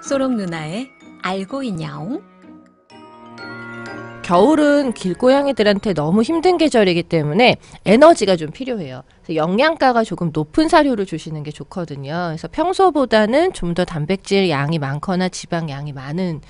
소록 누나의 알고 있냐옹? 겨울은 길고양이들한테 너무 힘든 계절이기 때문에 에너지가 좀 필요해요. 영양가가 조금 높은 사료를 주시는 게 좋거든요. 그래서 평소보다는 좀 더 단백질 양이 많거나 지방 양이 많은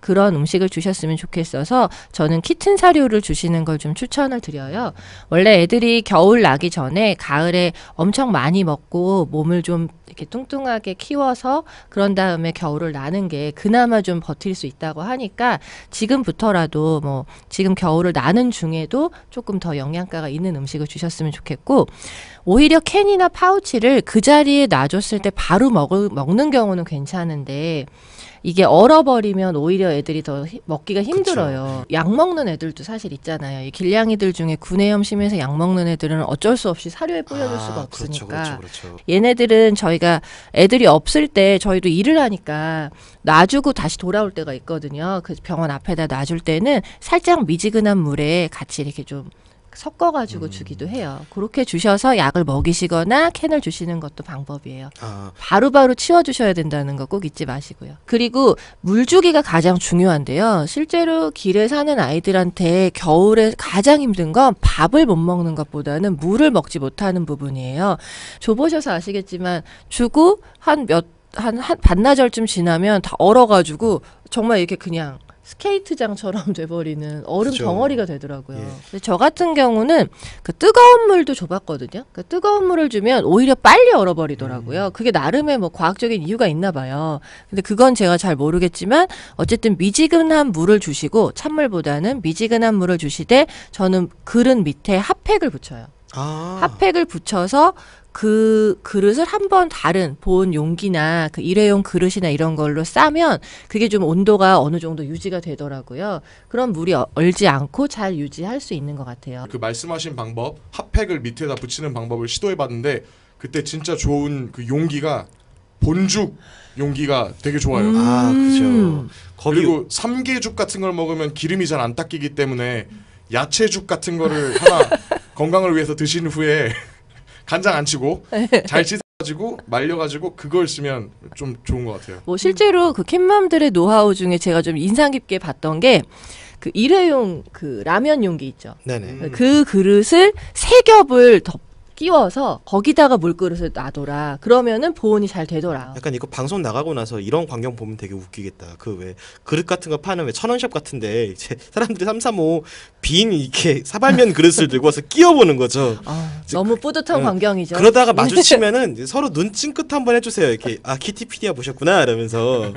그런 음식을 주셨으면 좋겠어서 저는 키튼 사료를 주시는 걸 좀 추천을 드려요. 원래 애들이 겨울 나기 전에 가을에 엄청 많이 먹고 몸을 좀 이렇게 뚱뚱하게 키워서 그런 다음에 겨울을 나는 게 그나마 좀 버틸 수 있다고 하니까 지금부터라도 뭐 지금 겨울을 나는 중에도 조금 더 영양가가 있는 음식을 주셨으면 좋겠고 오히려 캔이나 파우치를 그 자리에 놔줬을 때 바로 먹을, 먹는 경우는 괜찮은데 이게 얼어버리면 오히려 애들이 더 히, 먹기가 힘들어요. 그쵸. 약 먹는 애들도 사실 있잖아요. 이 길냥이들 중에 구내염 심해서 약 먹는 애들은 어쩔 수 없이 사료에 뿌려줄 아, 수가 그렇죠, 없으니까. 그렇죠, 그렇죠, 그렇죠. 얘네들은 저희가 애들이 없을 때 저희도 일을 하니까 놔주고 다시 돌아올 때가 있거든요. 그 병원 앞에다 놔줄 때는 살짝 미지근한 물에 같이 이렇게 좀 섞어가지고 음. 주기도 해요. 그렇게 주셔서 약을 먹이시거나 캔을 주시는 것도 방법이에요. 아. 바로바로 아. 바로 치워주셔야 된다는 거 꼭 잊지 마시고요. 그리고 물 주기가 가장 중요한데요. 실제로 길에 사는 아이들한테 겨울에 가장 힘든 건 밥을 못 먹는 것보다는 물을 먹지 못하는 부분이에요. 줘보셔서 아시겠지만 주고 한 몇, 한, 한 반나절쯤 지나면 다 얼어가지고 정말 이렇게 그냥 스케이트장처럼 돼버리는 얼음 그쵸. 덩어리가 되더라고요. 예. 저 같은 경우는 그 뜨거운 물도 줘봤거든요. 그 뜨거운 물을 주면 오히려 빨리 얼어버리더라고요. 음. 그게 나름의 뭐 과학적인 이유가 있나 봐요. 근데 그건 제가 잘 모르겠지만 어쨌든 미지근한 물을 주시고 찬물보다는 미지근한 물을 주시되 저는 그릇 밑에 핫팩을 붙여요. 아. 핫팩을 붙여서 그 그릇을 한번 다른 보온 용기나 그 일회용 그릇이나 이런 걸로 싸면 그게 좀 온도가 어느 정도 유지가 되더라고요. 그럼 물이 얼지 않고 잘 유지할 수 있는 것 같아요. 그 말씀하신 방법 핫팩을 밑에다 붙이는 방법을 시도해봤는데 그때 진짜 좋은 그 용기가 본죽 용기가 되게 좋아요. 음. 아 그죠. 그리고 삼계죽 같은 걸 먹으면 기름이 잘 안 닦이기 때문에 야채죽 같은 거를 하나 건강을 위해서 드신 후에 간장 안 치고 네. 잘 씻어가지고 말려가지고 그걸 쓰면 좀 좋은 것 같아요. 뭐 실제로 그 캣맘들의 노하우 중에 제가 좀 인상 깊게 봤던 게. 그 일회용 그 라면 용기 있죠. 네네. 그 그릇을 세 겹을 덮 끼워서 거기다가 물그릇을 놔둬라. 그러면은 보온이 잘 되더라. 약간 이거 방송 나가고 나서 이런 광경 보면 되게 웃기겠다. 그 왜 그릇 같은 거 파는 왜 천원샵 같은데 이제 사람들이 삼삼오 빈 이렇게 사발면 그릇을 들고 와서 끼워보는 거죠. 아, 너무 뿌듯한 응. 네. 광경이죠. 그러다가 마주치면은 서로 눈 찡긋 한번 해주세요. 이렇게 아 키티피디아 보셨구나 이러면서.